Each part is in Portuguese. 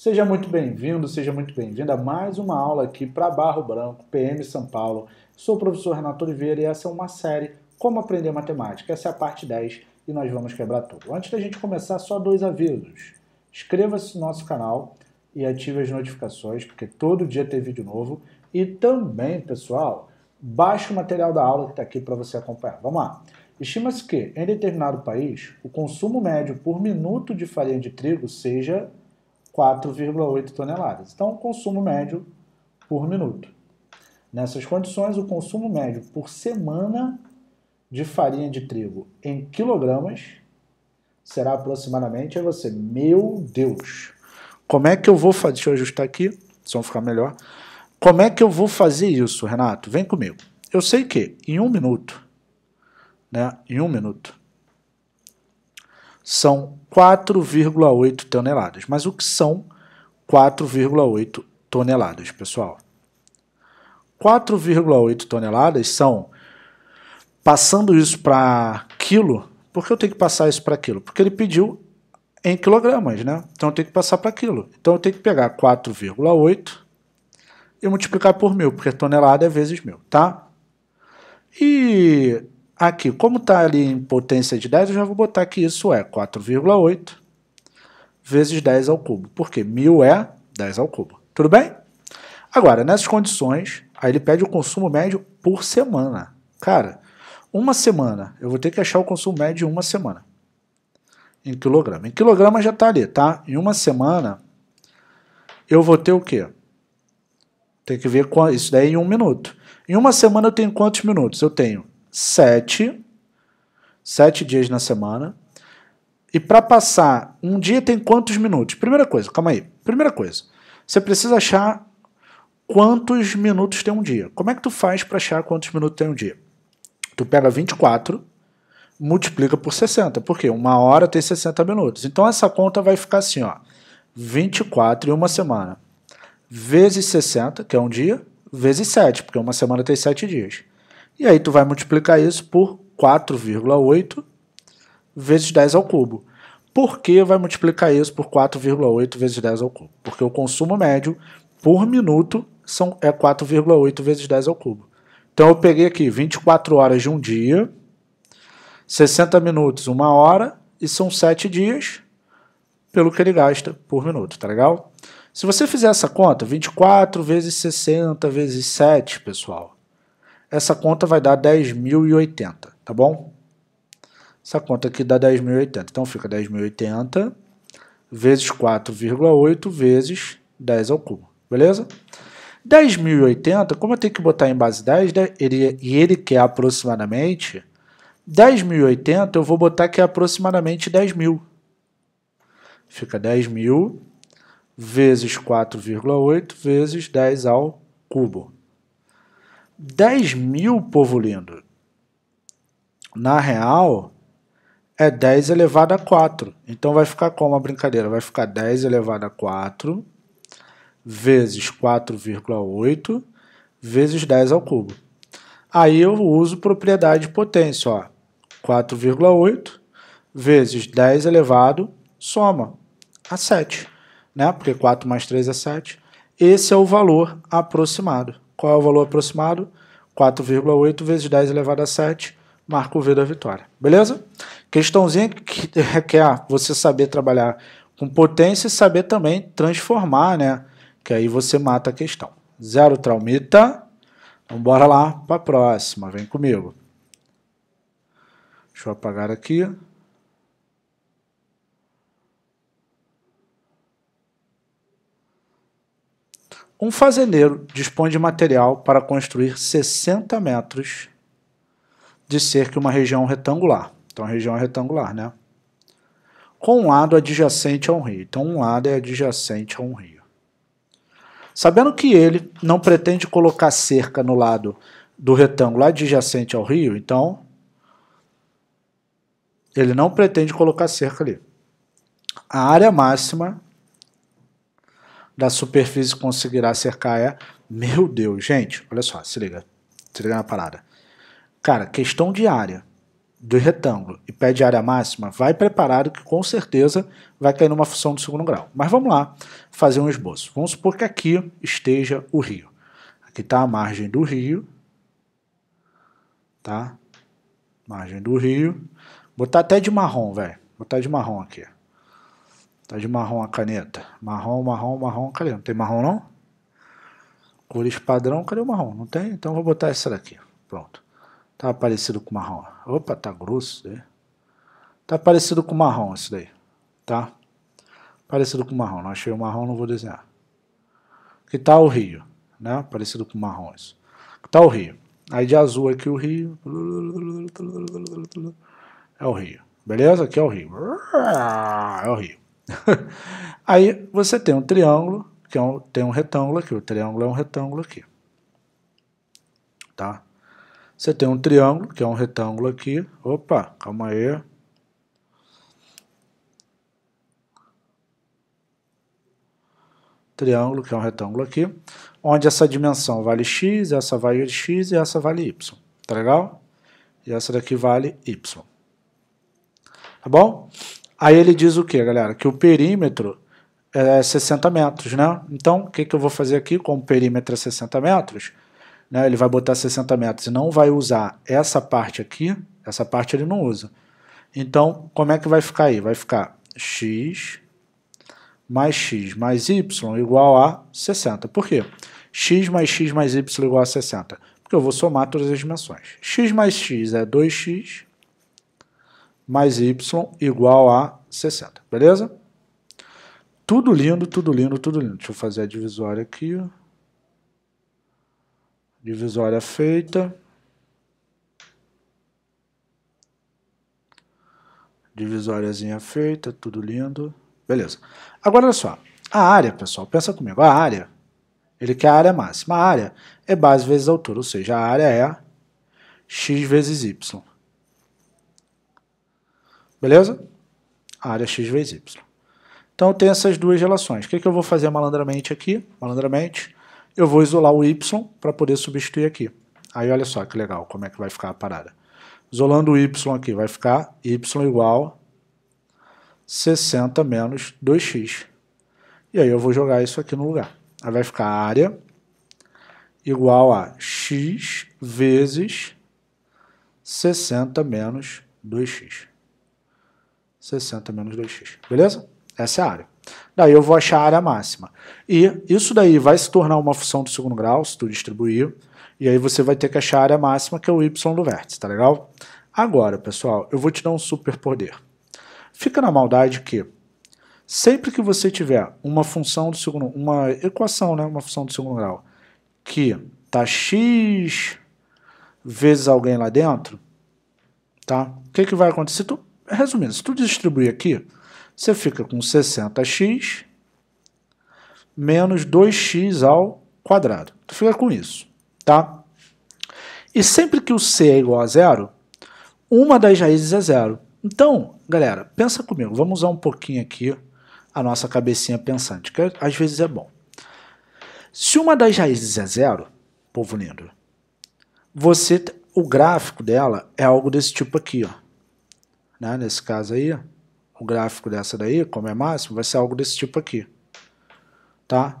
Seja muito bem-vindo, seja muito bem-vinda a mais uma aula aqui para Barro Branco, PM São Paulo. Sou o professor Renato Oliveira e essa é uma série Como Aprender Matemática. Essa é a parte 10 e nós vamos quebrar tudo. Antes da gente começar, só dois avisos. Inscreva-se no nosso canal e ative as notificações, porque todo dia tem vídeo novo. E também, pessoal, baixe o material da aula que está aqui para você acompanhar. Vamos lá. Estima-se que, em determinado país, o consumo médio por minuto de farinha de trigo seja 4,8 toneladas. Então, consumo médio por minuto. Nessas condições, o consumo médio por semana de farinha de trigo em quilogramas será aproximadamente, aí você, meu Deus, como é que eu vou fazer, deixa eu ajustar aqui, só ficar melhor, como é que eu vou fazer isso, Renato? Vem comigo. Eu sei que em um minuto, né, em um minuto, são 4,8 toneladas. Mas o que são 4,8 toneladas, pessoal? 4,8 toneladas são, passando isso para quilo, por que eu tenho que passar isso para quilo? Porque ele pediu em quilogramas, né? Então eu tenho que passar para quilo. Então eu tenho que pegar 4,8 e multiplicar por mil, porque tonelada é vezes mil, tá? E Aqui, como está ali em potência de 10, eu já vou botar que isso é 4,8 vezes 10 ao cubo, porque 1.000 é 10 ao cubo. Tudo bem? Agora, nessas condições, aí ele pede o consumo médio por semana. Cara, uma semana, eu vou ter que achar o consumo médio em uma semana. Em quilograma. Em quilograma já está ali, tá? Em uma semana, eu vou ter o quê? Tem que ver com isso daí em um minuto. Em uma semana eu tenho quantos minutos? Eu tenho sete, sete dias na semana. E para passar um dia tem quantos minutos? Primeira coisa, calma aí. Primeira coisa, você precisa achar quantos minutos tem um dia. Como é que tu faz para achar quantos minutos tem um dia? Tu pega 24, multiplica por 60, porque uma hora tem 60 minutos. Então essa conta vai ficar assim, ó, 24 em uma semana, vezes 60, que é um dia, vezes 7, porque uma semana tem 7 dias. E aí tu vai multiplicar isso por 4,8 vezes 10 ao cubo. Por que vai multiplicar isso por 4,8 vezes 10 ao cubo? Porque o consumo médio por minuto são, é 4,8 vezes 10 ao cubo. Então eu peguei aqui 24 horas de um dia, 60 minutos, uma hora, e são 7 dias pelo que ele gasta por minuto, tá legal? Se você fizer essa conta, 24 vezes 60 vezes 7, pessoal, essa conta vai dar 10.080, tá bom? Essa conta aqui dá 10.080, então fica 10.080 vezes 4,8 vezes 10 ao cubo, beleza? 10.080, como eu tenho que botar em base 10, né, ele, e ele quer aproximadamente 10.080, eu vou botar que é aproximadamente 10.000. Fica 10.000 vezes 4,8 vezes 10 ao cubo. 10 mil, povo lindo. Na real, é 10 elevado a 4. Então vai ficar como a brincadeira? Vai ficar 10 elevado a 4 vezes 4,8 vezes 10 ao cubo. Aí eu uso propriedade de potência, ó. 4,8 vezes 10 elevado, soma a 7, né? Porque 4 mais 3 é 7. Esse é o valor aproximado. Qual é o valor aproximado? 4,8 vezes 10 elevado a 7, marca o V da vitória. Beleza? Questãozinha que requer você saber trabalhar com potência e saber também transformar, né? Que aí você mata a questão. Zero traumita. Então bora lá para a próxima. Vem comigo. Deixa eu apagar aqui. Um fazendeiro dispõe de material para construir 60 metros de cerca uma região retangular. Então a região é retangular, né? Com um lado adjacente a um rio. Então um lado é adjacente a um rio. Sabendo que ele não pretende colocar cerca no lado do retângulo adjacente ao rio, então ele não pretende colocar cerca ali. A área máxima da superfície conseguirá cercar é. Meu Deus, gente, olha só, se liga. Se liga na parada. Cara, questão de área do retângulo e pede área máxima, vai preparado que com certeza vai cair numa função de segundo grau. Mas vamos lá fazer um esboço. Vamos supor que aqui esteja o rio. Aqui está a margem do rio. Tá? Margem do rio. Botar até de marrom, velho. Botar de marrom aqui. Tá de marrom a caneta. Marrom, marrom, marrom, cadê? Não tem marrom não? Cores padrão, cadê o marrom? Não tem? Então vou botar essa daqui. Pronto. Tá parecido com marrom. Opa, tá grosso. Né? Tá parecido com marrom isso daí. Tá? Parecido com marrom. Não achei o marrom, não vou desenhar. Que tá o rio? Né? Parecido com marrom isso. Que tá o rio? Aí de azul aqui o rio. É o rio. Beleza? Aqui é o rio. É o rio. Aí você tem um triângulo, que é um, tem um retângulo aqui, o triângulo é um retângulo aqui. Tá? Você tem um triângulo, que é um retângulo aqui. Opa, calma aí. Triângulo, que é um retângulo aqui. Onde essa dimensão vale x, essa vale x e essa vale y. Tá legal? E essa daqui vale y. Tá bom? Aí ele diz o que, galera? Que o perímetro é 60 metros, né? Então, o que, que eu vou fazer aqui com o perímetro é 60 metros? Né? Ele vai botar 60 metros e não vai usar essa parte aqui, essa parte ele não usa. Então, como é que vai ficar aí? Vai ficar x mais x mais y igual a 60. Por quê? x mais x mais y igual a 60? Porque eu vou somar todas as dimensões. x mais x é 2x mais y igual a 60, beleza? Tudo lindo, tudo lindo, tudo lindo. Deixa eu fazer a divisória aqui. Divisória feita. Divisóriazinha feita, tudo lindo. Beleza. Agora, olha só. A área, pessoal, pensa comigo. A área, ele quer a área máxima. A área é base vezes a altura, ou seja, a área é x vezes y. Beleza? área x vezes y. Então tem essas duas relações. O que, é que eu vou fazer malandramente aqui? Malandramente, eu vou isolar o y para poder substituir aqui. Aí olha só que legal como é que vai ficar a parada. Isolando o y aqui, vai ficar y igual 60 menos 2x. E aí eu vou jogar isso aqui no lugar. Aí vai ficar a área igual a x vezes 60 menos 2x. 60 menos 2x. Beleza? Essa é a área. Daí eu vou achar a área máxima. E isso daí vai se tornar uma função do segundo grau, se tu distribuir. E aí você vai ter que achar a área máxima, que é o y do vértice, tá legal? Agora, pessoal, eu vou te dar um super poder. Fica na maldade que sempre que você tiver uma função do segundo, uma equação, né, uma função do segundo grau, que tá x vezes alguém lá dentro, tá? O que que vai acontecer? Se tu resumindo, se tu distribuir aqui, você fica com 60x menos 2x ao quadrado. Tu fica com isso, tá? E sempre que o c é igual a zero, uma das raízes é zero. Então, galera, pensa comigo. Vamos usar um pouquinho aqui a nossa cabecinha pensante, que às vezes é bom. Se uma das raízes é zero, povo lindo, você, o gráfico dela é algo desse tipo aqui, ó né, nesse caso aí, o gráfico dessa daí, como é máximo, vai ser algo desse tipo aqui. Tá?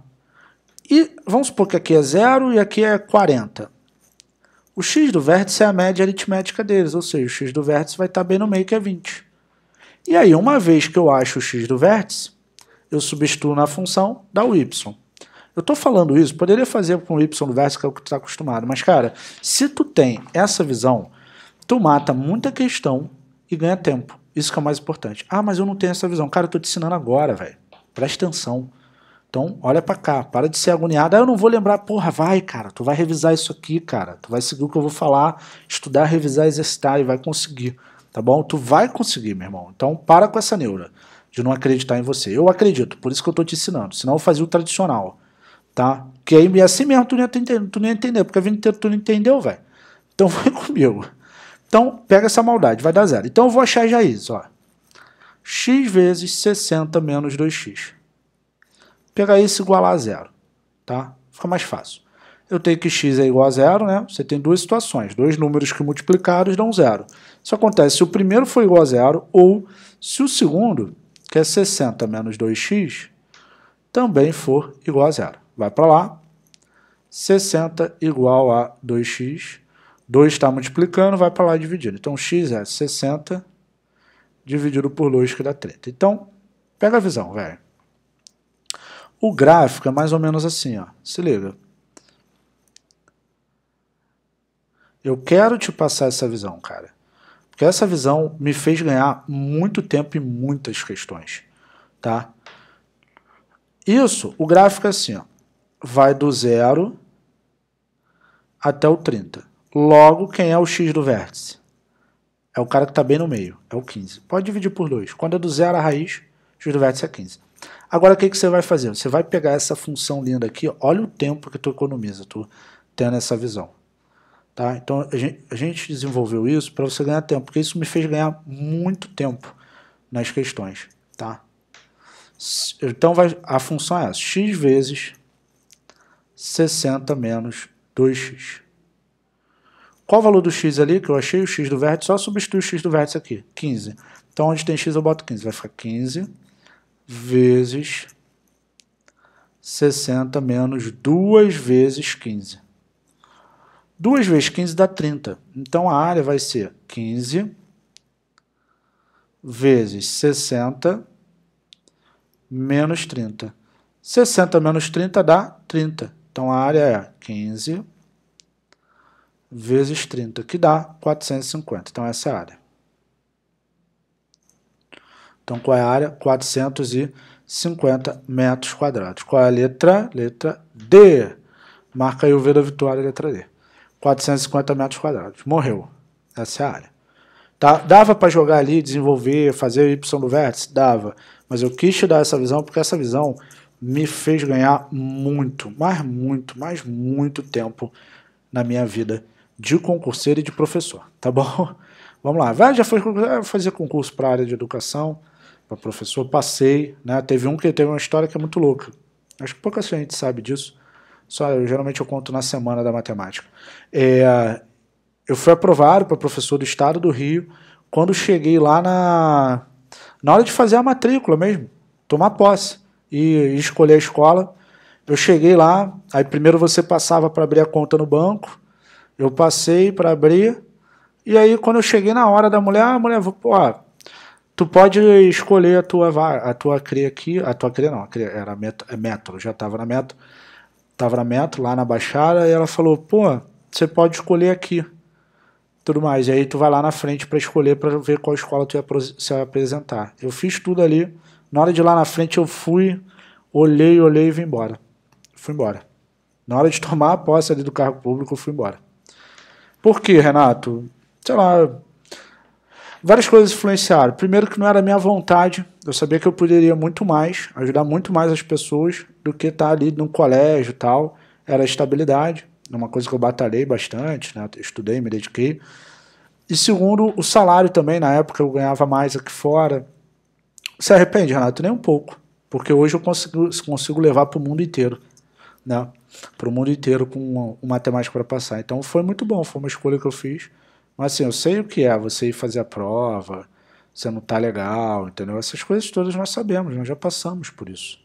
E vamos supor que aqui é 0 e aqui é 40. O x do vértice é a média aritmética deles, ou seja, o x do vértice vai estar bem no meio, que é 20. E aí, uma vez que eu acho o x do vértice, eu substituo na função, dá o y. Eu estou falando isso, poderia fazer com o y do vértice, que é o que tu está acostumado, mas, cara, se tu tem essa visão, tu mata muita questão e ganha tempo. Isso que é o mais importante. Ah, mas eu não tenho essa visão. Cara, eu tô te ensinando agora, velho. Presta atenção. Então, olha para cá, para de ser agoniado. Ah, eu não vou lembrar. Porra, vai, cara. Tu vai revisar isso aqui, cara. Tu vai seguir o que eu vou falar, estudar, revisar, exercitar e vai conseguir. Tá bom? Tu vai conseguir, meu irmão. Então, para com essa neura de não acreditar em você. Eu acredito, por isso que eu tô te ensinando. Senão eu fazia o tradicional, tá? Que aí é assim mesmo tu não ia entender, tu não ia entender porque a vida inteira tu não entendeu, velho. Então, vai comigo. Então, pega essa maldade, vai dar zero. Então, eu vou achar já isso, ó. x vezes 60 menos 2x. Pega isso e igualar a zero, tá? Fica mais fácil. Eu tenho que x é igual a zero, né? Você tem duas situações, dois números que multiplicados dão zero. Isso acontece se o primeiro for igual a zero ou se o segundo, que é 60 menos 2x, também for igual a zero. Vai para lá. 60 igual a 2x 2 está multiplicando, vai para lá dividido. Então, x é 60 dividido por 2, que dá 30. Então, pega a visão, velho. O gráfico é mais ou menos assim, ó. Se liga. Eu quero te passar essa visão, cara. Porque essa visão me fez ganhar muito tempo e muitas questões, tá? Isso, o gráfico é assim, ó. Vai do zero até o 30. Logo, quem é o x do vértice? É o cara que está bem no meio, é o 15. Pode dividir por 2. Quando é do zero a raiz, x do vértice é 15. Agora, o que, que você vai fazer? Você vai pegar essa função linda aqui, olha o tempo que tu economiza, tu tendo essa visão. Tá? Então, a gente, a gente desenvolveu isso para você ganhar tempo, porque isso me fez ganhar muito tempo nas questões. Tá? Então, vai, a função é essa, x vezes 60 menos 2x. Qual o valor do x ali que eu achei? O x do vértice, só substituir o x do vértice aqui, 15. Então onde tem x eu boto 15, vai ficar 15 vezes 60 menos 2 vezes 15. 2 vezes 15 dá 30. Então a área vai ser 15 vezes 60 menos 30. 60 menos 30 dá 30. Então a área é 15 vezes 30, que dá 450. Então, essa é a área. Então, qual é a área? 450 metros quadrados. Qual é a letra? Letra D. Marca aí o V da vitória, letra D. 450 metros quadrados. Morreu. Essa é a área. Tá? Dava para jogar ali, desenvolver, fazer Y do vértice? Dava. Mas eu quis te dar essa visão porque essa visão me fez ganhar muito, mas muito, mas muito tempo na minha vida de concurseiro e de professor, tá bom? Vamos lá, já foi ah, fazer concurso para a área de educação, para professor, passei, né? Teve um que teve uma história que é muito louca. Acho que pouca gente sabe disso. Só eu, geralmente eu conto na semana da matemática. É, eu fui aprovado para professor do estado do Rio quando cheguei lá na na hora de fazer a matrícula mesmo, tomar posse e, e escolher a escola. Eu cheguei lá, aí primeiro você passava para abrir a conta no banco eu passei para abrir, e aí quando eu cheguei na hora da mulher, a ah, mulher, ó, tu pode escolher a tua a tua CRE aqui, a tua cria não, a CRE era metro, é metro, já estava na metro, estava na metro, lá na Baixada, e ela falou, pô, você pode escolher aqui, tudo mais, e aí tu vai lá na frente para escolher, para ver qual escola tu ia se apresentar. Eu fiz tudo ali, na hora de ir lá na frente eu fui, olhei, olhei e vim embora, fui embora. Na hora de tomar a posse ali do cargo público, eu fui embora. Por quê, Renato? Sei lá. Várias coisas influenciaram. Primeiro, que não era minha vontade. Eu sabia que eu poderia muito mais, ajudar muito mais as pessoas do que estar tá ali no colégio tal. Era a estabilidade, é uma coisa que eu batalhei bastante, né? estudei, me dediquei. E segundo, o salário também, na época eu ganhava mais aqui fora. Se arrepende, Renato? Nem um pouco. Porque hoje eu consigo, consigo levar para o mundo inteiro. Né? para o mundo inteiro com uma, uma temática para passar. Então foi muito bom, foi uma escolha que eu fiz. Mas assim, eu sei o que é você ir fazer a prova, você não tá legal, entendeu? Essas coisas todas nós sabemos, nós já passamos por isso.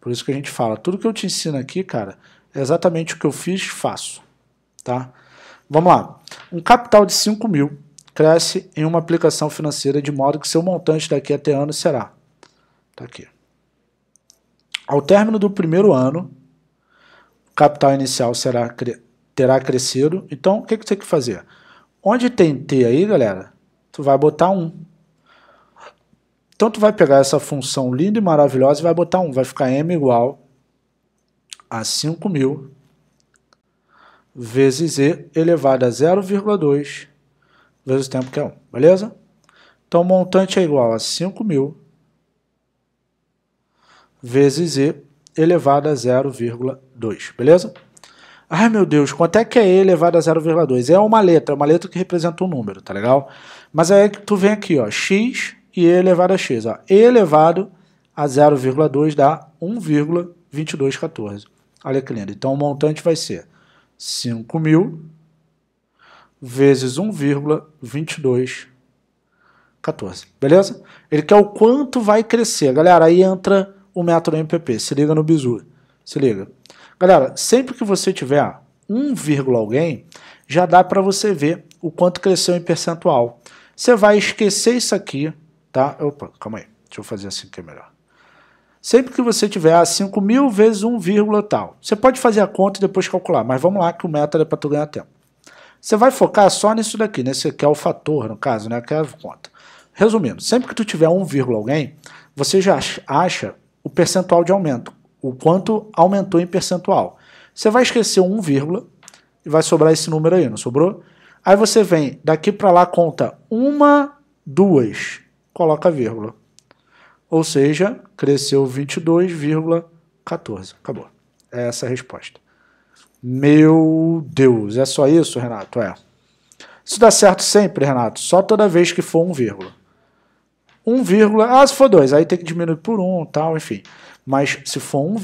Por isso que a gente fala, tudo que eu te ensino aqui, cara, é exatamente o que eu fiz, faço, tá? Vamos lá. Um capital de 5 mil cresce em uma aplicação financeira de modo que seu montante daqui até ano será. Tá aqui. Ao término do primeiro ano, capital inicial será, terá crescido. Então, o que, que você tem que fazer? Onde tem T aí, galera, tu vai botar 1. Então, tu vai pegar essa função linda e maravilhosa e vai botar 1. Vai ficar M igual a 5.000 vezes E elevado a 0,2 vezes o tempo que é 1, beleza? Então, o montante é igual a 5.000 vezes E elevado a 0,2 2, beleza? Ai meu Deus, quanto é que é E elevado a 0,2? É uma letra, é uma letra que representa um número, tá legal? Mas é aí tu vem aqui, ó, x e E elevado a x, ó. E elevado a 0,2 dá 1,2214. Olha que lindo. Então o montante vai ser 5.000 mil vezes 1,2214, beleza? Ele quer o quanto vai crescer. Galera, aí entra o método MPP, se liga no bizu, se liga. Galera, sempre que você tiver 1, alguém, já dá para você ver o quanto cresceu em percentual. Você vai esquecer isso aqui, tá? Opa, calma aí. Deixa eu fazer assim que é melhor. Sempre que você tiver 5 mil vezes 1, tal, você pode fazer a conta e depois calcular, mas vamos lá que o método é para tu ganhar tempo. Você vai focar só nisso daqui, nesse que é o fator, no caso, né, que é a conta. Resumindo, sempre que tu tiver 1, alguém, você já acha o percentual de aumento o quanto aumentou em percentual. Você vai esquecer um vírgula e vai sobrar esse número aí, não sobrou? Aí você vem daqui para lá, conta uma, duas, coloca vírgula. Ou seja, cresceu 22,14. Acabou. É essa a resposta. Meu Deus, é só isso, Renato? É. Isso dá certo sempre, Renato, só toda vez que for um vírgula. 1, ah, se for 2, aí tem que diminuir por 1 tal, enfim. Mas se for 1,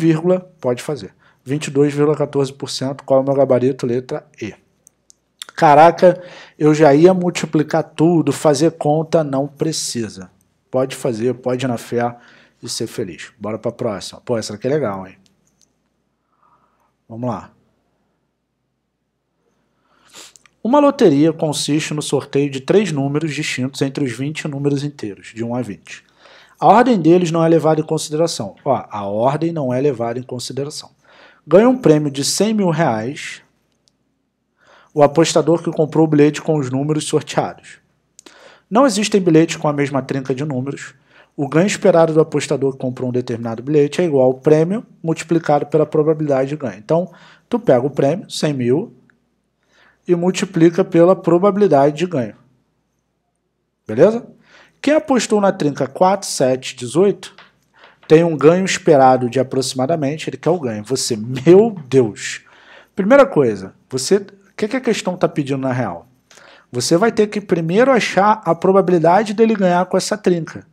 pode fazer. 22,14%, qual é o meu gabarito? Letra E. Caraca, eu já ia multiplicar tudo, fazer conta não precisa. Pode fazer, pode ir na fé e ser feliz. Bora para a próxima. Pô, essa aqui é legal, hein? Vamos lá. Uma loteria consiste no sorteio de três números distintos entre os 20 números inteiros, de 1 a 20. A ordem deles não é levada em consideração. Ó, a ordem não é levada em consideração. Ganha um prêmio de 100 mil reais o apostador que comprou o bilhete com os números sorteados. Não existem bilhetes com a mesma trinca de números. O ganho esperado do apostador que comprou um determinado bilhete é igual ao prêmio multiplicado pela probabilidade de ganho. Então, tu pega o prêmio, 100 mil, e multiplica pela probabilidade de ganho. Beleza? Quem apostou na trinca 4, 7, 18 tem um ganho esperado de aproximadamente, ele quer o ganho. Você, meu Deus! Primeira coisa, você, o que, que a questão está pedindo na real? Você vai ter que primeiro achar a probabilidade dele ganhar com essa trinca.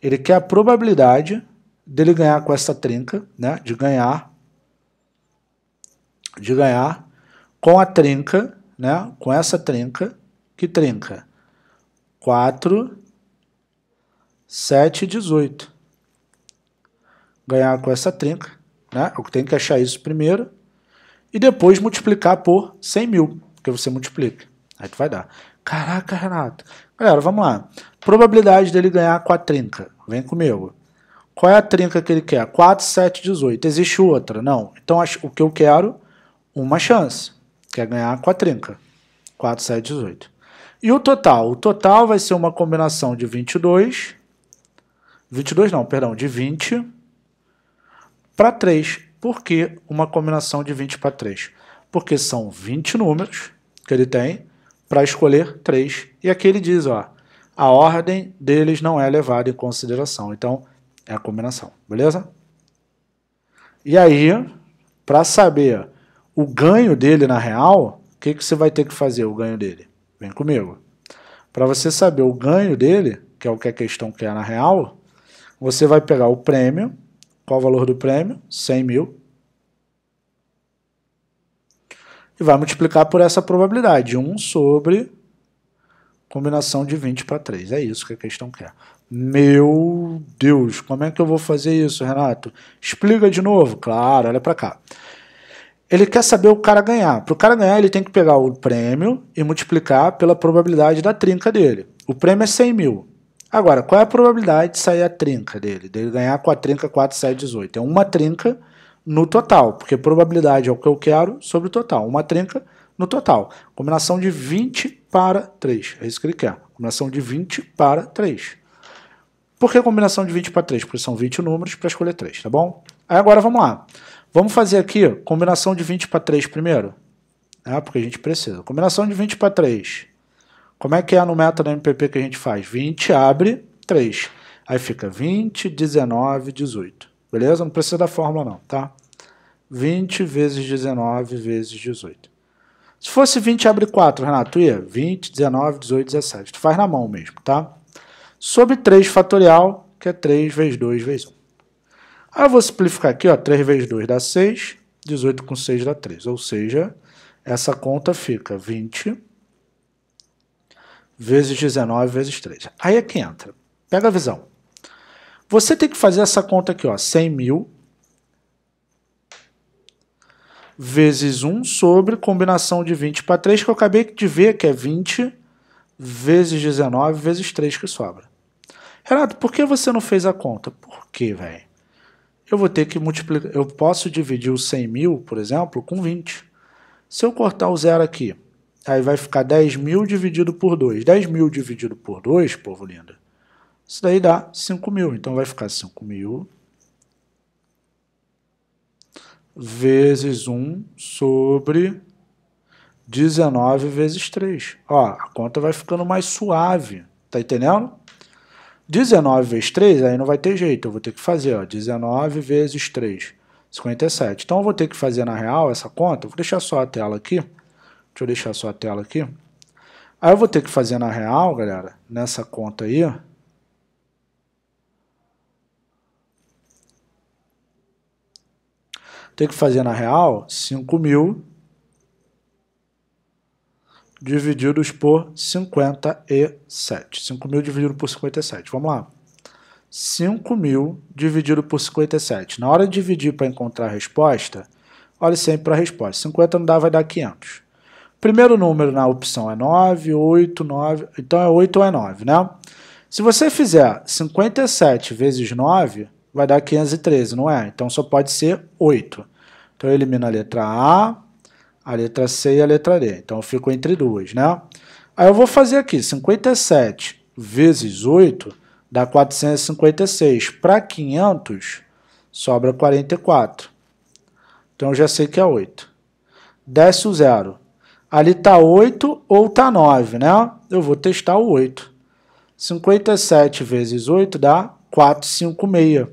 Ele quer a probabilidade dele ganhar com essa trinca, né? De ganhar, de ganhar com a trinca né? Com essa trinca, que trinca. 4, 7 18. Ganhar com essa trinca, né? Eu tenho que achar isso primeiro. E depois multiplicar por 100 mil, porque você multiplica. Aí tu vai dar. Caraca, Renato. Galera, vamos lá. Probabilidade dele ganhar com a trinca. Vem comigo. Qual é a trinca que ele quer? 4, 7, 18. Existe outra? Não. Então, o que eu quero? Uma chance quer ganhar com a trinca. 4, 7, 18. E o total? O total vai ser uma combinação de 22, 22 não, perdão, de 20 para 3. Por que uma combinação de 20 para 3? Porque são 20 números que ele tem para escolher 3. E aqui ele diz, ó, a ordem deles não é levada em consideração. Então, é a combinação, beleza? E aí, para saber o ganho dele na real, o que, que você vai ter que fazer o ganho dele? Vem comigo. Para você saber o ganho dele, que é o que a questão quer na real, você vai pegar o prêmio. Qual o valor do prêmio? 100 mil. E vai multiplicar por essa probabilidade. 1 sobre combinação de 20 para 3. É isso que a questão quer. Meu Deus, como é que eu vou fazer isso, Renato? Explica de novo. Claro, olha para cá ele quer saber o cara ganhar. Para o cara ganhar, ele tem que pegar o prêmio e multiplicar pela probabilidade da trinca dele. O prêmio é 100 mil. Agora, qual é a probabilidade de sair a trinca dele? Dele de ganhar com a trinca 4, 7, 18. É uma trinca no total, porque probabilidade é o que eu quero sobre o total. Uma trinca no total. Combinação de 20 para 3. É isso que ele quer. Combinação de 20 para 3. Por que combinação de 20 para 3? Porque são 20 números para escolher 3, tá bom? Aí agora vamos lá. Vamos fazer aqui combinação de 20 para 3 primeiro. É, porque a gente precisa. Combinação de 20 para 3. Como é que é no método MPP que a gente faz? 20 abre 3. Aí fica 20, 19, 18. Beleza? Não precisa da fórmula não, tá? 20 vezes 19 vezes 18. Se fosse 20, abre 4, Renato, ia 20, 19, 18, 17. Tu faz na mão mesmo, tá? Sobre 3 fatorial, que é 3 vezes 2 vezes 1. Aí eu vou simplificar aqui, ó, 3 vezes 2 dá 6, 18 com 6 dá 3, ou seja, essa conta fica 20 vezes 19 vezes 3. Aí é que entra. Pega a visão. Você tem que fazer essa conta aqui, ó, 100 mil vezes 1 sobre combinação de 20 para 3, que eu acabei de ver que é 20 vezes 19 vezes 3 que sobra. Renato, por que você não fez a conta? Por quê, velho? eu vou ter que multiplicar, eu posso dividir os 100 mil, por exemplo, com 20. Se eu cortar o zero aqui, aí vai ficar 10 mil dividido por 2. 10 mil dividido por 2, povo lindo, isso daí dá 5 mil. Então vai ficar 5 mil vezes 1 sobre 19 vezes 3. Ó, a conta vai ficando mais suave, tá entendendo? 19 vezes 3, aí não vai ter jeito, eu vou ter que fazer, ó, 19 vezes 3, 57. Então eu vou ter que fazer na real essa conta, vou deixar só a tela aqui, deixa eu deixar só a tela aqui. Aí eu vou ter que fazer na real, galera, nessa conta aí, Tem que fazer na real 5.000 divididos por 57. 5.000 dividido por 57. Vamos lá. 5.000 dividido por 57. Na hora de dividir para encontrar a resposta, olhe sempre para a resposta. 50 não dá, vai dar 500. Primeiro número na opção é 9, 8, 9. Então é 8 ou é 9, né? Se você fizer 57 vezes 9, vai dar 513, não é? Então só pode ser 8. Então elimina a letra A, a letra C e a letra D. Então, eu fico entre duas, né? Aí eu vou fazer aqui, 57 vezes 8 dá 456. Para 500, sobra 44. Então, eu já sei que é 8. Desce o zero. Ali está 8 ou está 9, né? Eu vou testar o 8. 57 vezes 8 dá 456.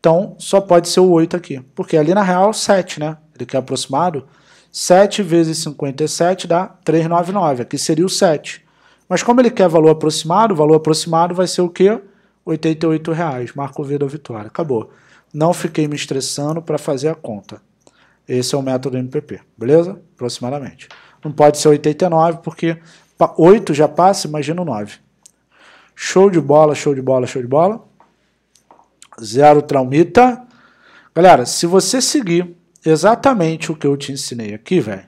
Então, só pode ser o 8 aqui. Porque ali, na real, é o 7, né? Ele quer é aproximado. 7 vezes 57 dá 399, aqui seria o 7. Mas como ele quer valor aproximado, o valor aproximado vai ser o quê? R$ 88,00. Marco V da vitória. Acabou. Não fiquei me estressando para fazer a conta. Esse é o método MPP, beleza? Aproximadamente. Não pode ser 89, porque 8 já passa, imagina o 9. Show de bola, show de bola, show de bola. Zero traumita. Galera, se você seguir exatamente o que eu te ensinei aqui, velho,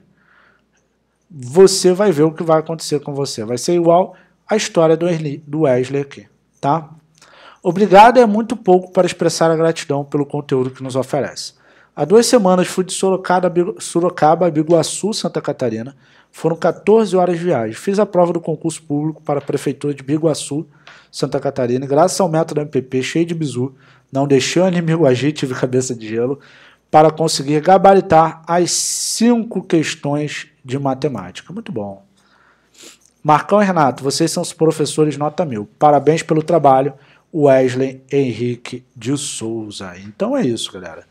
você vai ver o que vai acontecer com você. Vai ser igual à história do, Erli, do Wesley aqui, tá? Obrigado é muito pouco para expressar a gratidão pelo conteúdo que nos oferece. Há duas semanas fui de Sorocaba a Biguaçu, Santa Catarina. Foram 14 horas de viagem. Fiz a prova do concurso público para a Prefeitura de Biguaçu, Santa Catarina. Graças ao método MPP, cheio de bizu, não deixei o inimigo agir, tive cabeça de gelo para conseguir gabaritar as cinco questões de matemática. Muito bom. Marcão e Renato, vocês são os professores nota mil. Parabéns pelo trabalho, Wesley Henrique de Souza. Então é isso, galera.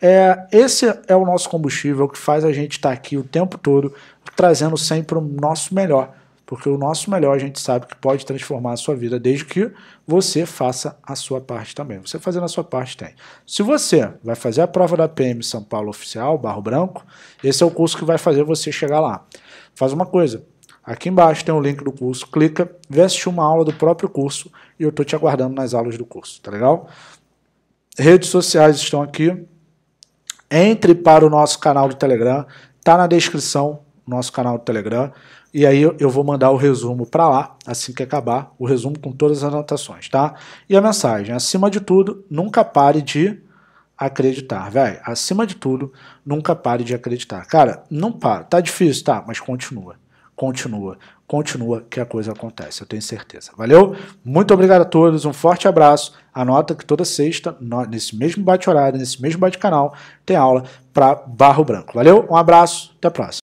É, esse é o nosso combustível que faz a gente estar tá aqui o tempo todo trazendo sempre o nosso melhor porque o nosso melhor a gente sabe que pode transformar a sua vida, desde que você faça a sua parte também. Você fazendo a sua parte tem. Se você vai fazer a prova da PM São Paulo Oficial, Barro Branco, esse é o curso que vai fazer você chegar lá. Faz uma coisa, Aqui embaixo tem o link do curso, clica, vê assistir uma aula do próprio curso e eu estou te aguardando nas aulas do curso, tá legal? Redes sociais estão aqui. Entre para o nosso canal do Telegram, tá na descrição, nosso canal do Telegram. E aí eu, vou mandar o resumo para lá, assim que acabar, o resumo com todas as anotações, tá? E a mensagem, acima de tudo, nunca pare de acreditar, velho. Acima de tudo, nunca pare de acreditar. Cara, não para. Tá difícil, tá, mas continua. Continua. Continua que a coisa acontece, eu tenho certeza. Valeu? Muito obrigado a todos, um forte abraço. Anota que toda sexta, nesse mesmo bate-horário, nesse mesmo bate-canal, tem aula para Barro Branco. Valeu? Um abraço, até a próxima.